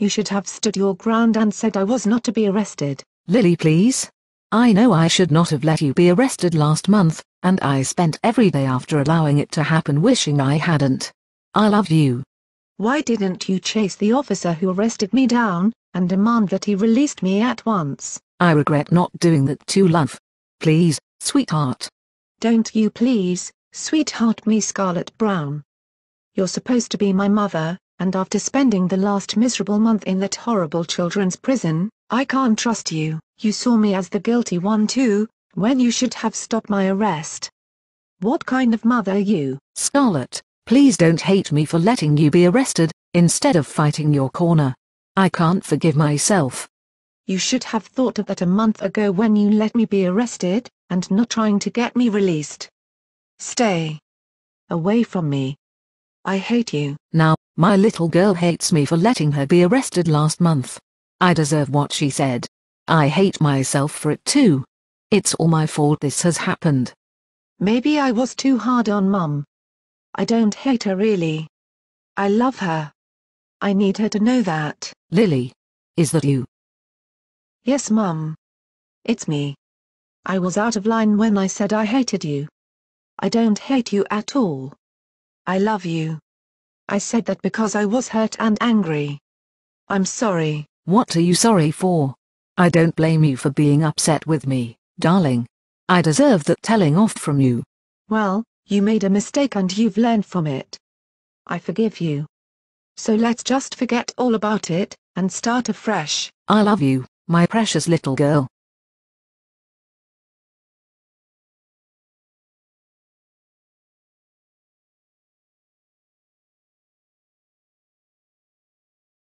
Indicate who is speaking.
Speaker 1: You should have stood your ground and said I was not to be arrested. Lily please. I know I should not have let you be arrested last month, and I spent every day after allowing it to happen wishing I hadn't. I love you. Why didn't you chase the officer who arrested me down, and demand that he released me at once? I regret not doing that too love. Please, sweetheart. Don't you please, sweetheart me Scarlet Brown. You're supposed to be my mother, and after spending the last miserable month in that horrible children's prison, I can't trust you, you saw me as the guilty one too, when you should have stopped my arrest. What kind of mother are you? Scarlet? please don't hate me for letting you be arrested, instead of fighting your corner. I can't forgive myself. You should have thought of that a month ago when you let me be arrested, and not trying to get me released. Stay away from me. I hate you. Now, my little girl hates me for letting her be arrested last month. I deserve what she said. I hate myself for it too. It's all my fault this has happened. Maybe I was too hard on Mum. I don't hate her really. I love her. I need her to know that. Lily. Is that you? Yes Mum. It's me. I was out of line when I said I hated you. I don't hate you at all. I love you. I said that because I was hurt and angry. I'm sorry. What are you sorry for? I don't blame you for being upset with me, darling. I deserve that telling off from you. Well, you made a mistake and you've learned from it. I forgive you. So let's just forget all about it, and start afresh. I love you, my precious little girl.